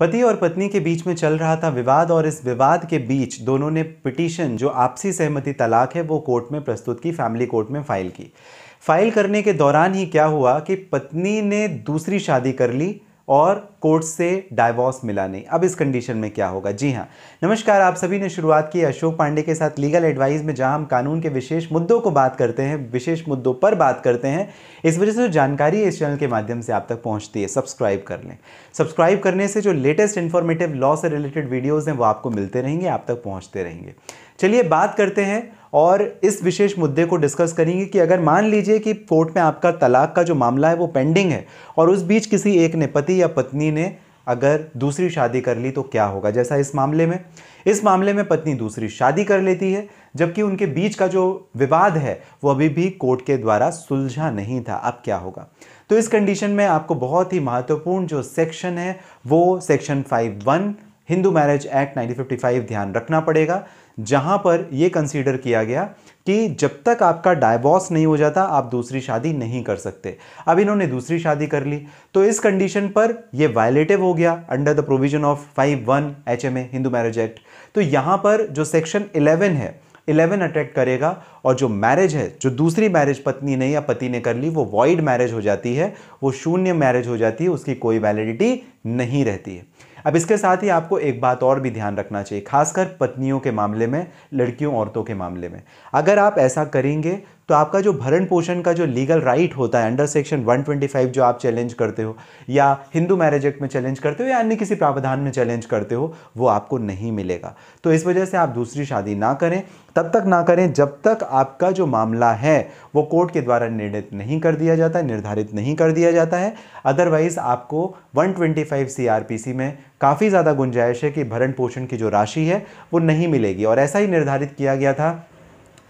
पति और पत्नी के बीच में चल रहा था विवाद और इस विवाद के बीच दोनों ने पिटीशन जो आपसी सहमति तलाक है वो कोर्ट में प्रस्तुत की फैमिली कोर्ट में फाइल की फाइल करने के दौरान ही क्या हुआ कि पत्नी ने दूसरी शादी कर ली और कोर्ट से डाइवोर्स मिला नहीं अब इस कंडीशन में क्या होगा जी हाँ नमस्कार आप सभी ने शुरुआत की अशोक पांडे के साथ लीगल एडवाइस में जहां हम कानून के विशेष मुद्दों को बात करते हैं विशेष मुद्दों पर बात करते हैं इस वजह से जो जानकारी इस चैनल के माध्यम से आप तक पहुँचती है सब्सक्राइब कर लें सब्सक्राइब करने से जो लेटेस्ट इन्फॉर्मेटिव लॉ से रिलेटेड वीडियोज़ हैं वो आपको मिलते रहेंगे आप तक पहुँचते रहेंगे चलिए बात करते हैं और इस विशेष मुद्दे को डिस्कस करेंगे कि अगर मान लीजिए कि कोर्ट में आपका तलाक का जो मामला है वो पेंडिंग है और उस बीच किसी एक ने पति या पत्नी ने अगर दूसरी शादी कर ली तो क्या होगा जैसा इस मामले में इस मामले में पत्नी दूसरी शादी कर लेती है जबकि उनके बीच का जो विवाद है वो अभी भी कोर्ट के द्वारा सुलझा नहीं था अब क्या होगा तो इस कंडीशन में आपको बहुत ही महत्वपूर्ण जो सेक्शन है वो section five one Hindu marriage act 1955 ध्यान रखना पड़ेगा जहाँ पर ये कंसीडर किया गया कि जब तक आपका डायबॉस नहीं हो जाता आप दूसरी शादी नहीं कर सकते अब इन्होंने दूसरी शादी कर ली तो इस कंडीशन पर ये वायलेटिव हो गया under the provision of five one H M A Hindu marriage act तो यहाँ पर जो सेक्शन इलेवन है इलेवन अट्रैक्ट करेगा और जो मैरिज है जो दूसरी मैरिज पत्नी ने या पति ने कर ली वो वॉइड मैरिज हो जाती है वो शून्य मैरिज हो जाती है उसकी कोई वैलिडिटी नहीं रहती है अब इसके साथ ही आपको एक बात और भी ध्यान रखना चाहिए खासकर पत्नियों के मामले में लड़कियों औरतों के मामले में अगर आप ऐसा करेंगे तो आपका जो भरण पोषण का जो लीगल राइट होता है अंडर सेक्शन 125 जो आप चैलेंज करते हो या हिंदू मैरिज एक्ट में चैलेंज करते हो या अन्य किसी प्रावधान में चैलेंज करते हो वो आपको नहीं मिलेगा तो इस वजह से आप दूसरी शादी ना करें तब तक ना करें जब तक आपका जो मामला है वो कोर्ट के द्वारा निर्णित नहीं कर दिया जाता है निर्धारित नहीं कर दिया जाता है अदरवाइज़ आपको 125 ट्वेंटी में काफ़ी ज़्यादा गुंजाइश है कि भरण पोषण की जो राशि है वो नहीं मिलेगी और ऐसा ही निर्धारित किया गया था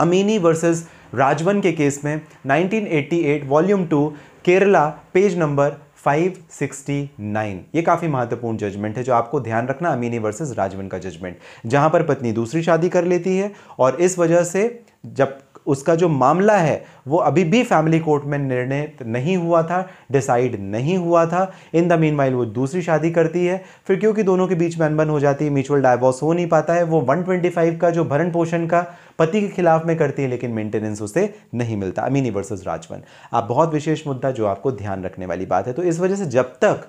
अमीनी वर्सेज राजवन के केस में 1988 volume two Kerala page number 569 ये काफ़ी महत्वपूर्ण जजमेंट है जो आपको ध्यान रखना अमीनी वर्सेस राजवन का जजमेंट जहां पर पत्नी दूसरी शादी कर लेती है और इस वजह से जब उसका जो मामला है वो अभी भी फैमिली कोर्ट में निर्णय नहीं हुआ था डिसाइड नहीं हुआ था इन द मीन माइल वो दूसरी शादी करती है फिर क्योंकि दोनों के बीच में अनबन हो जाती है म्यूचुअल डायवोर्स हो नहीं पाता है वो 125 का जो भरण पोषण का पति के खिलाफ में करती है लेकिन मेंटेनेंस उसे नहीं मिलता अमीनी वर्सेज राजवन आप बहुत विशेष मुद्दा जो आपको ध्यान रखने वाली बात है तो इस वजह से जब तक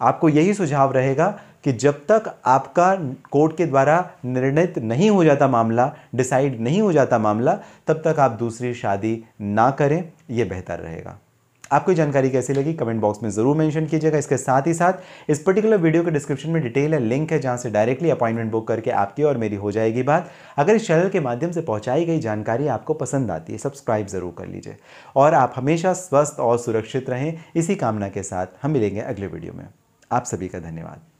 आपको यही सुझाव रहेगा कि जब तक आपका कोर्ट के द्वारा निर्णित नहीं हो जाता मामला डिसाइड नहीं हो जाता मामला तब तक आप दूसरी शादी ना करें यह बेहतर रहेगा आपको जानकारी कैसी लगी कमेंट बॉक्स में ज़रूर मेंशन कीजिएगा इसके साथ ही साथ इस पर्टिकुलर वीडियो के डिस्क्रिप्शन में डिटेल है लिंक है जहाँ से डायरेक्टली अपॉइंटमेंट बुक करके आपकी और मेरी हो जाएगी बात अगर इस चैनल के माध्यम से पहुँचाई गई जानकारी आपको पसंद आती है सब्सक्राइब ज़रूर कर लीजिए और आप हमेशा स्वस्थ और सुरक्षित रहें इसी कामना के साथ हम मिलेंगे अगले वीडियो में आप सभी का धन्यवाद